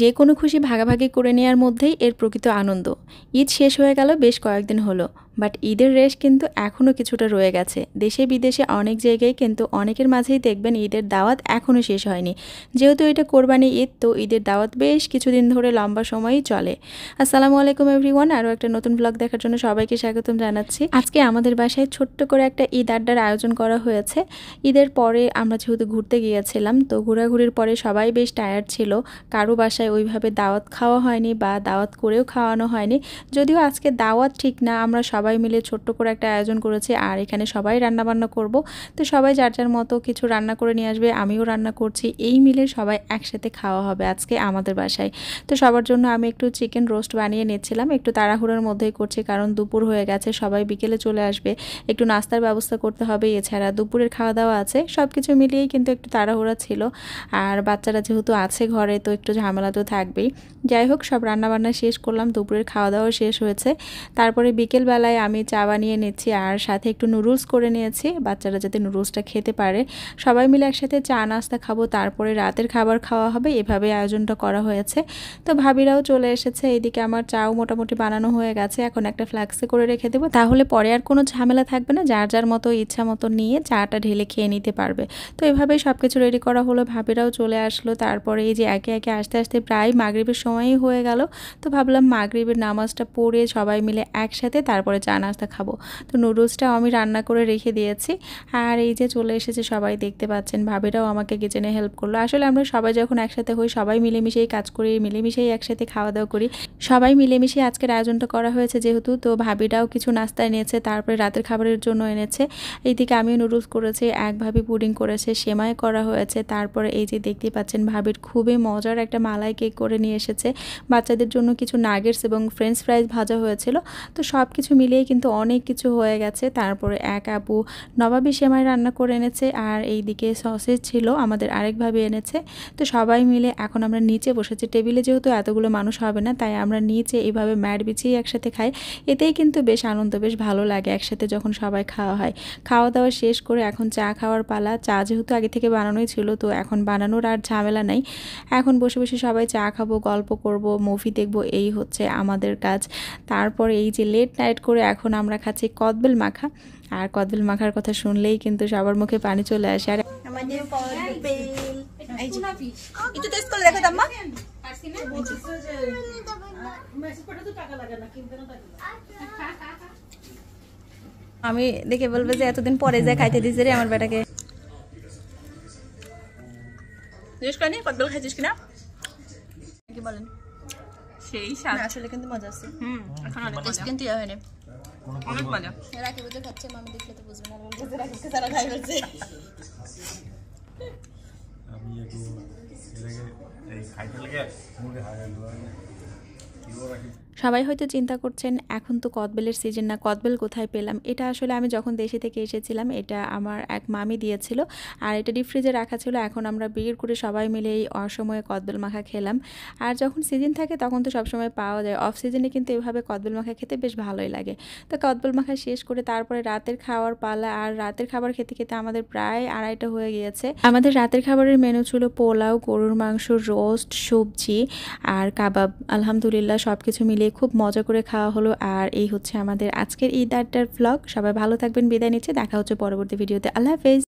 যে কোনো খুশি ভাগাভাগি করে নেওয়ার মধ্যেই এর প্রকৃত আনন্দ ঈদ শেষ হয়ে গেল বেশ কয়েকদিন হলো বাট ঈদের রেশ কিন্তু এখনও কিছুটা রয়ে গেছে দেশে বিদেশে অনেক জায়গায় কিন্তু অনেকের মাঝেই দেখবেন ঈদের দাওয়াত এখনও শেষ হয়নি যেহেতু এটা কোরবানি ঈদ তো ঈদের দাওয়াত বেশ কিছুদিন ধরে লম্বা সময়ই চলে আসসালামু আলাইকুম এভরিওয়ান আরও একটা নতুন ব্লগ দেখার জন্য সবাইকে স্বাগতম জানাচ্ছি আজকে আমাদের বাসায় ছোট্ট করে একটা ঈদ আড্ডার আয়োজন করা হয়েছে ঈদের পরে আমরা যেহেতু ঘুরতে গিয়েছিলাম তো ঘোরাঘুরির পরে সবাই বেশ টায়ার্ড ছিল কারো বাসায় ওইভাবে দাওয়াত খাওয়া হয়নি বা দাওয়াত করেও খাওয়ানো হয়নি যদিও আজকে দাওয়াত ঠিক না আমরা সবাই সবাই মিলে ছোট্ট করে একটা আয়োজন করেছি আর এখানে সবাই রান্না বান্না করব তো সবাই যার যার মতো কিছু রান্না করে নিয়ে আসবে আমিও রান্না করছি এই মিলে সবাই একসাথে খাওয়া হবে আজকে আমাদের বাসায় তো সবার জন্য আমি একটু চিকেন রোস্ট বানিয়ে নিচ্ছিলাম একটু তাড়াহুড়োর মধ্যেই করছি কারণ দুপুর হয়ে গেছে সবাই বিকেলে চলে আসবে একটু নাস্তার ব্যবস্থা করতে হবে এছাড়া দুপুরের খাওয়া দাওয়া আছে সব কিছু মিলিয়েই কিন্তু একটু তাড়াহুড়া ছিল আর বাচ্চারা যেহেতু আছে ঘরে তো একটু ঝামেলা তো থাকবেই যাই হোক সব রান্নাবান্না শেষ করলাম দুপুরের খাওয়া দাওয়া শেষ হয়েছে তারপরে বিকেলবেলায় আমি চা বানিয়ে নিচ্ছি আর সাথে একটু নুডলস করে নিয়েছি বাচ্চারা যাতে নুডলসটা খেতে পারে সবাই মিলে একসাথে চা নাস্তা খাবো তারপরে রাতের খাবার খাওয়া হবে এভাবে আয়োজনটা করা হয়েছে তো ভাবিরাও চলে এসেছে এদিকে আমার চাও মোটামুটি বানানো হয়ে গেছে এখন একটা ফ্লাক্সে করে রেখে দেবো তাহলে পরে আর কোনো ঝামেলা থাকবে না যার যার মতো ইচ্ছা মতো নিয়ে চাটা ঢেলে খেয়ে নিতে পারবে তো এভাবেই সব কিছু রেডি করা হলো ভাবিরাও চলে আসলো তারপরে এই যে একে একে আসতে আসতে প্রায় মাগরীবের সময়ই হয়ে গেল তো ভাবলাম মাগরীবের নামাজটা পড়ে সবাই মিলে একসাথে তারপরে চা নাস্তা খাবো তো নুডলসটাও আমি রান্না করে রেখে দিয়েছি আর এই যে চলে এসেছে সবাই দেখতে পাচ্ছেন ভাবিরাও আমাকে কিচেনে হেল্প করলো আসলে আমরা সবাই যখন একসাথে হই সবাই মিলেমিশেই কাজ করি মিলেমিশেই একসাথে খাওয়া দাওয়া করি সবাই মিলেমিশে আজকের আয়োজনটা করা হয়েছে যেহেতু তো ভাবিরাও কিছু নাস্তা এনেছে তারপরে রাতের খাবারের জন্য এনেছে এইদিকে আমিও নুডলস করেছি এক ভাবি পুডিং করেছে সেমাই করা হয়েছে তারপরে এই যে দেখতে পাচ্ছেন ভাবির খুবই মজার একটা মালাই কেক করে নিয়ে এসেছে বাচ্চাদের জন্য কিছু নাগেটস এবং ফ্রেঞ্চ ফ্রাইজ ভাজা হয়েছিল তো সব কিছু মিলিয়ে কিন্তু অনেক কিছু হয়ে গেছে তারপরে এক আপু নবাবি সেমাই রান্না করে এনেছে আর এই দিকে সসেজ ছিল আমাদের আরেকভাবে এনেছে তো সবাই মিলে এখন আমরা নিচে বসেছি টেবিলে যেহেতু এতগুলো মানুষ হবে না তাই আমরা নিচে এইভাবে ম্যাট বিছিয়ে একসাথে খাই এতেই কিন্তু বেশ আনন্দ বেশ ভালো লাগে একসাথে যখন সবাই খাওয়া হয় খাওয়া দাওয়া শেষ করে এখন চা খাওয়ার পালা চা যেহেতু আগে থেকে বানানোই ছিল তো এখন বানানোর আর ঝামেলা নাই এখন বসে বসে সবাই চা খাবো গল্প করব মুভি দেখব এই হচ্ছে আমাদের কাজ তারপর এই যে লেট নাইট করে করে এখন আমরা খাচ্ছি কদবেল মাখা আর কদবেল মাখার কথা শুনলেই কিন্তু সবার মুখে পানি চলে আসে আর আমি দেখে বলবো যে এতদিন পরে যা খাইতে দিছে রে আমার বেটাকে কি বলেন সেই আসলে কিন্তু মজা আছে হম এখন অনেক কিন্তু ইয়ে হয়নি অনেক মজা রাখি বুঝে খাচ্ছে মামি দেখলে তো বুঝবে না বুঝে রাখি কে সারা খাই বলছে আমি একটু এর আগে এই খাইতে লাগে মুড়ে হাগাই দিও আমি কি বড় রাখি সবাই হয়তো চিন্তা করছেন এখন তো কদবেলের সিজন না কদবেল কোথায় পেলাম এটা আসলে আমি যখন দেশে থেকে এসেছিলাম এটা আমার এক মামি দিয়েছিল আর এটা ডিপ ফ্রিজে রাখা ছিল এখন আমরা বিয়ের করে সবাই মিলে এই অসময়ে কদবেল মাখা খেলাম আর যখন সিজন থাকে তখন তো সবসময় পাওয়া যায় অফ সিজনে কিন্তু এভাবে কদবেল মাখা খেতে বেশ ভালোই লাগে তো কদবেল মাখা শেষ করে তারপরে রাতের খাওয়ার পালা আর রাতের খাবার খেতে খেতে আমাদের প্রায় আড়াইটা হয়ে গিয়েছে আমাদের রাতের খাবারের মেনু ছিল পোলাও গরুর মাংস রোস্ট সবজি আর কাবাব আলহামদুলিল্লাহ সব কিছু মিলিয়ে খুব মজা করে খাওয়া হলো আর এই হচ্ছে আমাদের আজকের ঈদ আড্ডার ব্লগ সবাই ভালো থাকবেন বিদায় নিচ্ছে দেখা হচ্ছে পরবর্তী ভিডিওতে আল্লাহ হাফেজ